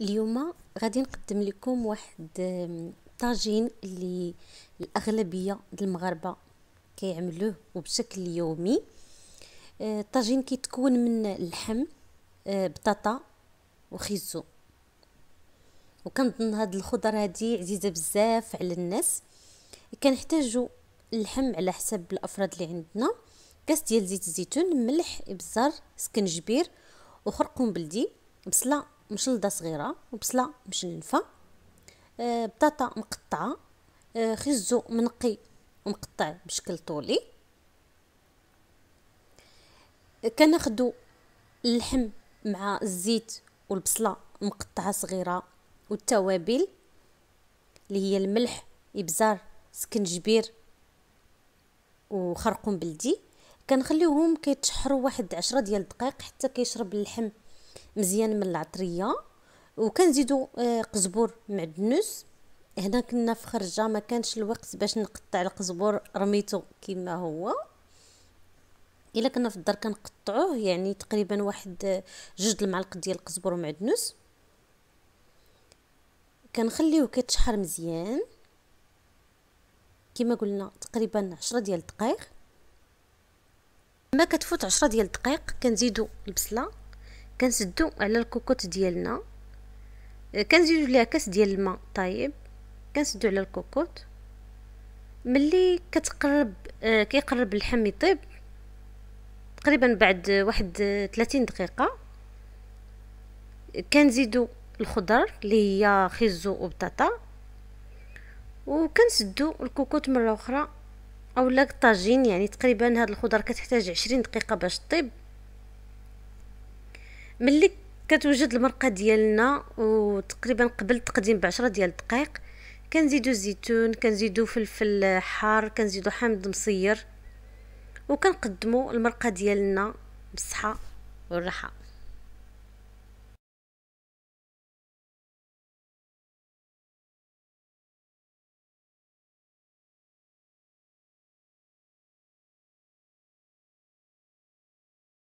اليوم غادي نقدم لكم واحد طاجين اللي الاغلبيه د المغاربه كيعملوه وبشكل يومي الطاجين آه، كيتكون من اللحم آه، بطاطا وخيزو وكنظن هاد الخضر هادي عزيزه بزاف على الناس كنحتاجو اللحم على حسب الافراد اللي عندنا كاس ديال زيت الزيتون ملح ابزار سكنجبير وخرقوم بلدي بصله مشلده صغيره وبصله مشلفه آه، بطاطا مقطعه آه، خزو منقي ومقطع بشكل طولي كناخدو اللحم مع الزيت والبصله مقطعه صغيره والتوابل اللي هي الملح ابزار سكنجبير وخرقوم بلدي كنخليوهم كيتشحروا واحد عشرة ديال الدقائق حتى كيشرب اللحم مزيان من العطريه وكنزيدو آه، قزبور معدنوس هنا كنا في خرجه ما كانش الوقت باش نقطع القزبور رميته كما هو الا كنا في الدار كنقطعوه يعني تقريبا واحد آه، جوج المعالق ديال القزبور ومعدنوس كنخليوه كيتشحر مزيان كما قلنا تقريبا عشرة ديال الدقائق ما كتفوت عشرة ديال الدقائق كنزيدو البصله كنسدو على الكوكوت ديالنا آه، كنزيدو ليها كاس ديال الماء طايب كنسدو على الكوكوت ملي كتقرب آه، كيقرب اللحم يطيب تقريبا بعد واحد 30 آه، دقيقه كنزيدو الخضر اللي هي خيزو وبطاطا وكنسدو الكوكوت مره اخرى اولا الطاجين يعني تقريبا هاد الخضر كتحتاج 20 دقيقه باش طيب ملي كتوجد المرقه ديالنا وتقريبا قبل التقديم بعشرة ديال الدقائق كنزيدو الزيتون كنزيدو فلفل حار كنزيدو حامض مصير وكنقدمو المرقه ديالنا بالصحه والراحه